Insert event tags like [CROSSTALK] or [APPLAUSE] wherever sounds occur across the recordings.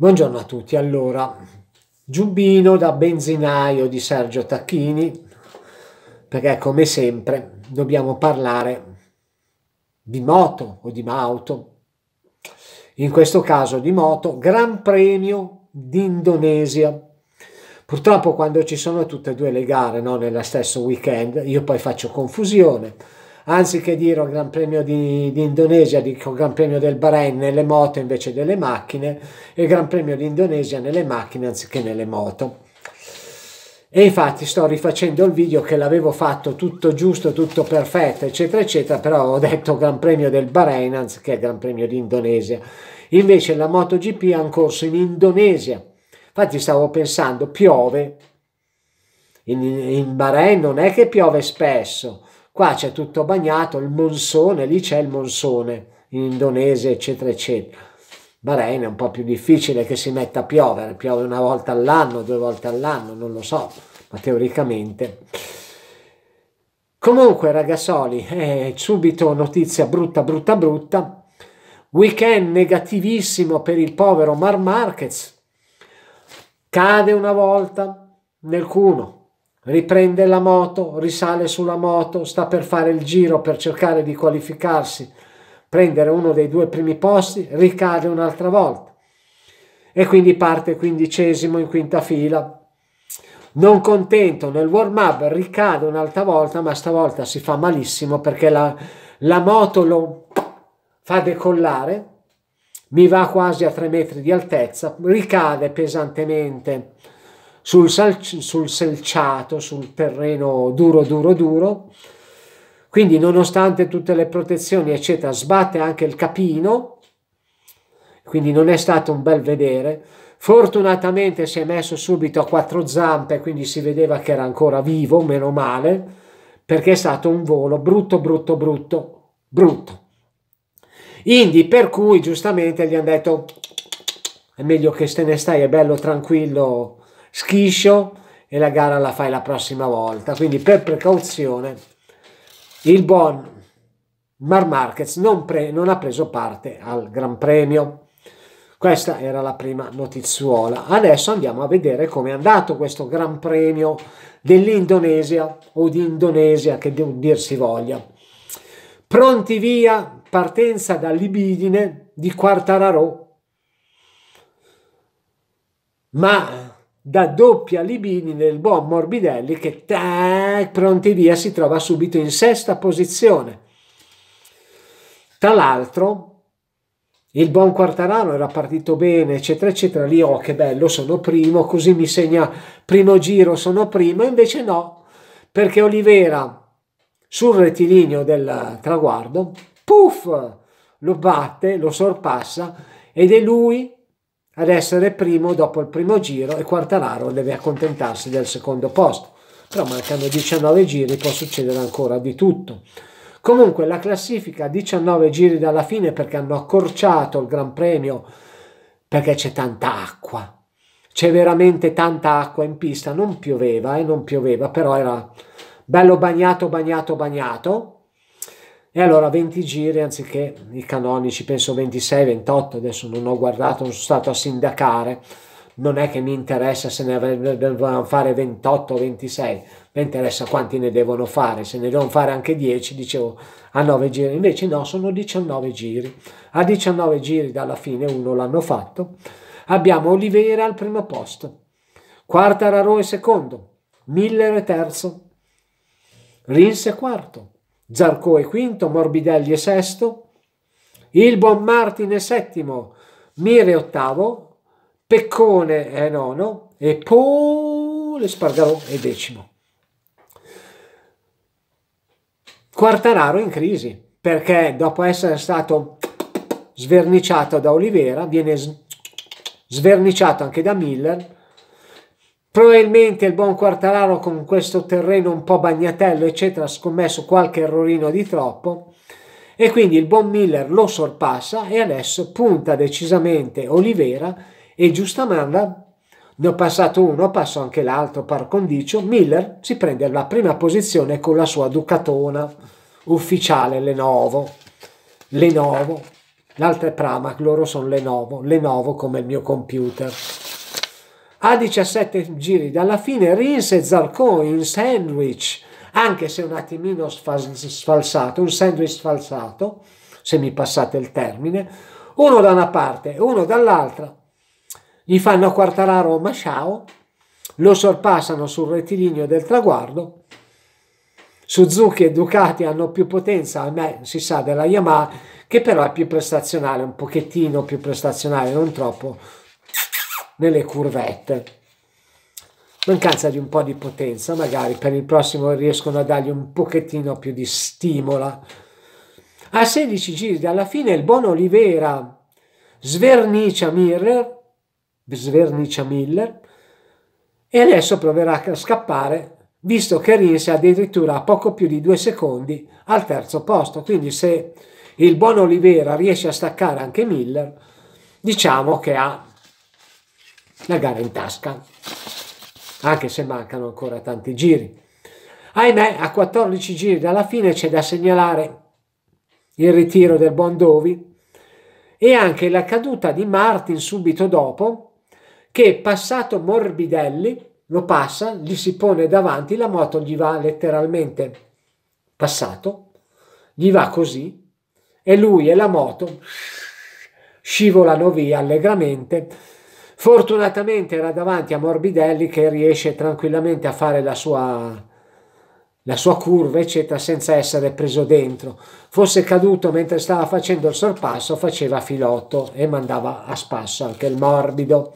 Buongiorno a tutti, allora, giubbino da benzinaio di Sergio Tacchini, perché ecco, come sempre dobbiamo parlare di moto o di auto, in questo caso di moto, Gran Premio d'Indonesia. Purtroppo quando ci sono tutte e due le gare no, nello stesso weekend, io poi faccio confusione, anziché dire Gran Premio di, di Indonesia dico Gran Premio del Bahrain nelle moto invece delle macchine e Gran Premio di Indonesia nelle macchine anziché nelle moto e infatti sto rifacendo il video che l'avevo fatto tutto giusto, tutto perfetto, eccetera, eccetera, però ho detto Gran Premio del Bahrain anziché Gran Premio d'Indonesia. Invece la MotoGP ha un corso in Indonesia. Infatti stavo pensando, piove. In, in Bahrain non è che piove spesso, Qua c'è tutto bagnato, il monsone, lì c'è il monsone in Indonesia, eccetera, eccetera. Bahrain è un po' più difficile che si metta a piovere, piove una volta all'anno, due volte all'anno, non lo so, ma teoricamente. Comunque ragazzoli, eh, subito notizia brutta, brutta, brutta. Weekend negativissimo per il povero Mar Marquez. Cade una volta nel cuno, riprende la moto, risale sulla moto, sta per fare il giro per cercare di qualificarsi, prendere uno dei due primi posti, ricade un'altra volta e quindi parte quindicesimo in quinta fila. Non contento nel warm up ricade un'altra volta, ma stavolta si fa malissimo perché la, la moto lo fa decollare, mi va quasi a tre metri di altezza, ricade pesantemente sul, sal, sul selciato, sul terreno duro, duro, duro. Quindi nonostante tutte le protezioni, eccetera, sbatte anche il capino, quindi non è stato un bel vedere. Fortunatamente si è messo subito a quattro zampe, quindi si vedeva che era ancora vivo, meno male, perché è stato un volo brutto, brutto, brutto, brutto. Indi, per cui giustamente gli hanno detto: è meglio che se ne stai, è bello tranquillo schiscio e la gara la fai la prossima volta. Quindi per precauzione il buon Mar Marquez non, non, ha preso parte al Gran Premio. Questa era la prima notizuola. Adesso andiamo a vedere come è andato questo Gran Premio dell'Indonesia o di Indonesia che dir si voglia. Pronti via, partenza da Libidine di Quartararo. Ma da doppia Libini del buon Morbidelli che tac, pronti via si trova subito in sesta posizione. Tra l'altro il buon Quartararo era partito bene, eccetera, eccetera. Lì, oh, che bello, sono primo, così mi segna primo giro, sono primo. Invece no, perché Olivera sul rettilineo del traguardo, puff, lo batte, lo sorpassa ed è lui ad essere primo dopo il primo giro e Quartararo deve accontentarsi del secondo posto. Però mancano 19 giri, può succedere ancora di tutto. Comunque la classifica 19 giri dalla fine perché hanno accorciato il Gran Premio perché c'è tanta acqua. C'è veramente tanta acqua in pista, non pioveva e eh, non pioveva, però era bello bagnato, bagnato, bagnato e allora 20 giri anziché i canonici, penso 26, 28, adesso non ho guardato, non sono stato a sindacare, non è che mi interessa se ne devono fare 28 o 26, mi interessa quanti ne devono fare, se ne devono fare anche 10, dicevo, a 9 giri, invece no, sono 19 giri, a 19 giri dalla fine uno l'hanno fatto, abbiamo Oliveira al primo posto, Quarta Raro è secondo, Miller è terzo, Rins è quarto, Zarco è quinto, Morbidelli è sesto, il buon Martin è settimo, Mire è ottavo, Peccone è nono e poi Spargarò è decimo. Quartararo in crisi perché dopo essere stato sverniciato da Olivera viene sverniciato anche da Miller Probabilmente il buon Quartararo con questo terreno un po' bagnatello, eccetera, ha scommesso qualche errorino di troppo e quindi il buon Miller lo sorpassa e adesso punta decisamente Olivera e giustamente ne ho passato uno, passo anche l'altro par condicio, Miller si prende la prima posizione con la sua Ducatona ufficiale Lenovo, Lenovo, l'altra è Pramac, loro sono Lenovo, Lenovo come il mio computer. A 17 giri dalla fine Rins e Zarco in sandwich, anche se un attimino sfalsato, un sandwich sfalsato, se mi passate il termine, uno da una parte, uno dall'altra, gli fanno Quartararo o Masciao, lo sorpassano sul rettilineo del traguardo, Suzuki e Ducati hanno più potenza, a me si sa, della Yamaha, che però è più prestazionale, un pochettino più prestazionale, non troppo, nelle curvette. Mancanza di un po' di potenza, magari per il prossimo riescono a dargli un pochettino più di stimola. A 16 giri dalla fine il buon Olivera svernicia Miller, svernicia Miller e adesso proverà a scappare visto che Rins è addirittura a poco più di due secondi al terzo posto. Quindi se il buon Olivera riesce a staccare anche Miller, diciamo che ha la gara in tasca, anche se mancano ancora tanti giri. Ahimè, a 14 giri dalla fine c'è da segnalare il ritiro del Bondovi e anche la caduta di Martin subito dopo, che passato Morbidelli lo passa, gli si pone davanti, la moto gli va letteralmente passato, gli va così e lui e la moto scivolano via allegramente Fortunatamente era davanti a Morbidelli che riesce tranquillamente a fare la sua, la sua curva, eccetera, senza essere preso dentro. Fosse caduto mentre stava facendo il sorpasso, faceva filotto e mandava a spasso anche il morbido.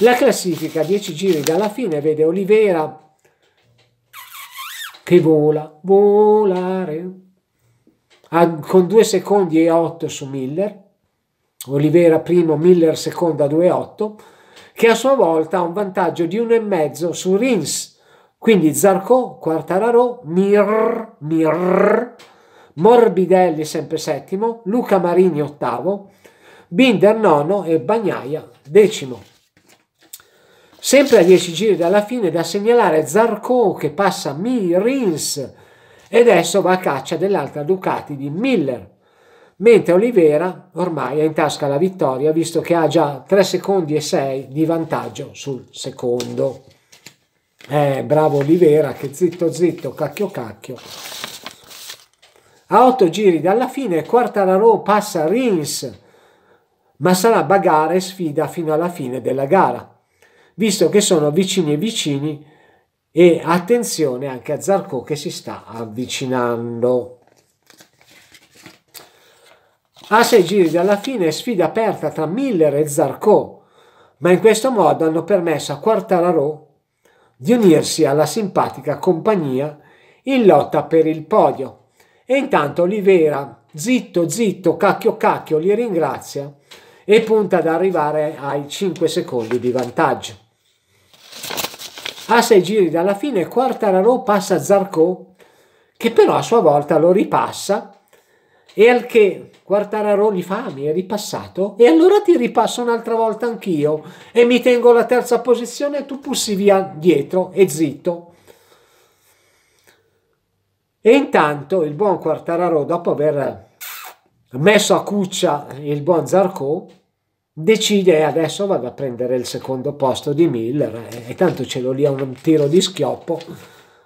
La classifica, 10 giri dalla fine, vede Olivera che vola, volare, con 2 secondi e 8 su Miller, Olivera primo, Miller seconda 2-8, che a sua volta ha un vantaggio di 1,5 su Rins, quindi Zarco, Quartararo, Mir, Mir, Morbidelli sempre settimo, Luca Marini ottavo, Binder nono e Bagnaia decimo. Sempre a 10 giri dalla fine da segnalare Zarco che passa Mir, Rins e adesso va a caccia dell'altra Ducati di Miller mentre Oliveira ormai ha in tasca la vittoria visto che ha già 3 secondi e 6 di vantaggio sul secondo. Eh, bravo Oliveira che zitto zitto, cacchio cacchio. A 8 giri dalla fine Quartararo passa Rins, ma sarà bagare e sfida fino alla fine della gara, visto che sono vicini e vicini e attenzione anche a Zarco che si sta avvicinando. A sei giri dalla fine sfida aperta tra Miller e Zarco, ma in questo modo hanno permesso a Quartararo di unirsi alla simpatica compagnia in lotta per il podio. E intanto Olivera, zitto zitto, cacchio cacchio, li ringrazia e punta ad arrivare ai 5 secondi di vantaggio. A sei giri dalla fine Quartararo passa Zarco, che però a sua volta lo ripassa e al che Quartararo gli fa, ah, mi è ripassato, e allora ti ripasso un'altra volta anch'io, e mi tengo la terza posizione e tu pussi via dietro e zitto. E intanto il buon Quartararo, dopo aver messo a cuccia il buon Zarco, decide adesso vado a prendere il secondo posto di Miller, eh, e, tanto ce l'ho lì a un tiro di schioppo,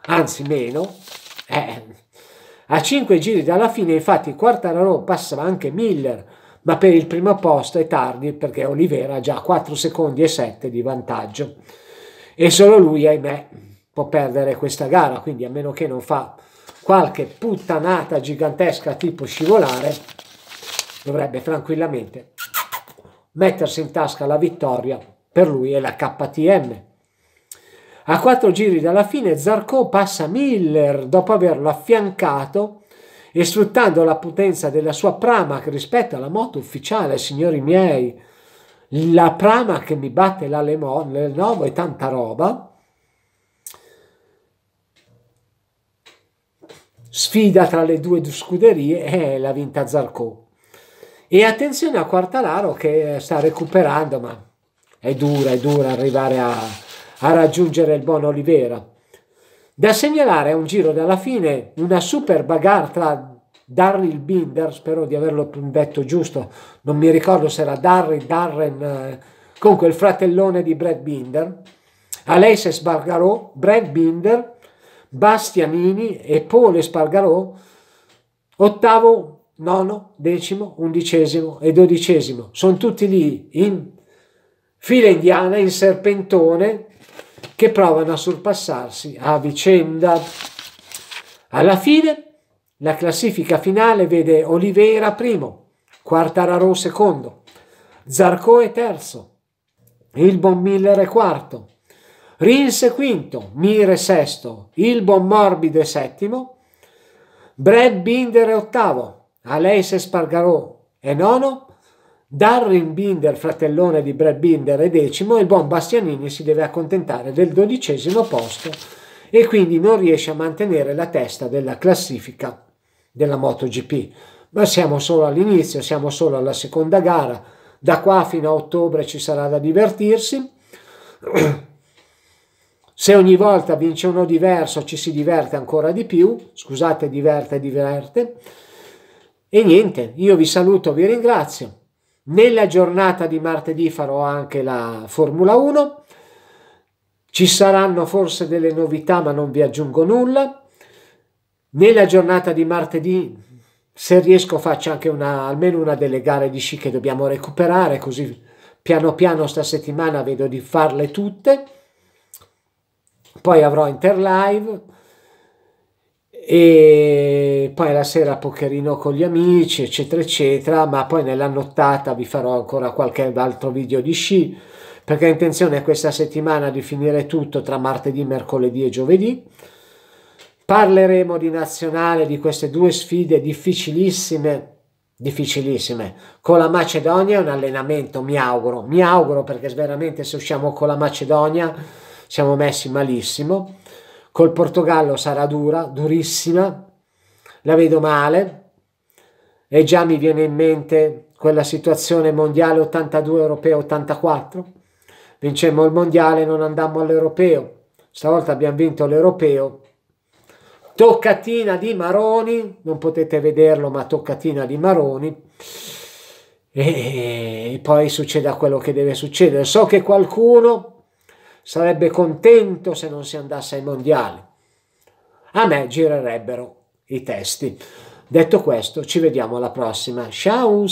anzi meno, eh, a 5 giri dalla fine infatti Quartararo passava anche Miller, ma per il primo posto è tardi perché Olivera ha già 4 secondi e 7 di vantaggio e solo lui, ahimè, può perdere questa gara, quindi a meno che non fa qualche puttanata gigantesca tipo scivolare, dovrebbe tranquillamente mettersi in tasca la vittoria per lui e la KTM. A quattro giri dalla fine Zarco passa Miller dopo averlo affiancato e sfruttando la potenza della sua Pramac rispetto alla moto ufficiale, signori miei, la Pramac che mi batte la Lenovo e tanta roba, sfida tra le due scuderie e eh, l'ha vinta Zarco. E attenzione a Quartalaro che sta recuperando, ma è dura, è dura arrivare a a raggiungere il buon Olivera. Da segnalare a un giro dalla fine una super bagarre tra Darryl Binder, spero di averlo detto giusto, non mi ricordo se era Darryl, Darren, eh, comunque il fratellone di Brad Binder, Alessia Spargarò, Brad Binder, Bastianini e Paul Spargarò, ottavo, nono, decimo, undicesimo e dodicesimo. Sono tutti lì in fila indiana, in serpentone, che provano a sorpassarsi a vicenda. Alla fine la classifica finale vede Oliveira primo, Quartararo secondo, Zarcoe terzo, il Bon Miller quarto, Rinse quinto, Mire sesto, il Bon Morbido settimo, Brad Binder ottavo, Aleix Espargarò è nono, Darren Binder, fratellone di Brad Binder, è decimo e il buon Bastianini si deve accontentare del dodicesimo posto e quindi non riesce a mantenere la testa della classifica della MotoGP. Ma siamo solo all'inizio, siamo solo alla seconda gara, da qua fino a ottobre ci sarà da divertirsi. [CLEARS THROAT] Se ogni volta vince uno diverso ci si diverte ancora di più, scusate diverte, diverte. E niente, io vi saluto, vi ringrazio. Nella giornata di martedì farò anche la Formula 1. Ci saranno forse delle novità, ma non vi aggiungo nulla. Nella giornata di martedì, se riesco, faccio anche una, almeno una delle gare di sci che dobbiamo recuperare, così piano piano sta settimana vedo di farle tutte. Poi avrò Interlive e poi la sera pokerino con gli amici eccetera eccetera ma poi nella nottata vi farò ancora qualche altro video di sci perché intenzione è questa settimana di finire tutto tra martedì, mercoledì e giovedì parleremo di nazionale di queste due sfide difficilissime difficilissime con la Macedonia è un allenamento mi auguro mi auguro perché veramente se usciamo con la Macedonia siamo messi malissimo Col Portogallo sarà dura, durissima, la vedo male e già mi viene in mente quella situazione mondiale 82, europeo 84. Vincemmo il mondiale, non andammo all'europeo. Stavolta abbiamo vinto l'europeo. Toccatina di Maroni, non potete vederlo, ma toccatina di Maroni. E poi succeda quello che deve succedere. So che qualcuno sarebbe contento se non si andasse ai mondiali. A me girerebbero i testi. Detto questo, ci vediamo alla prossima. Ciao!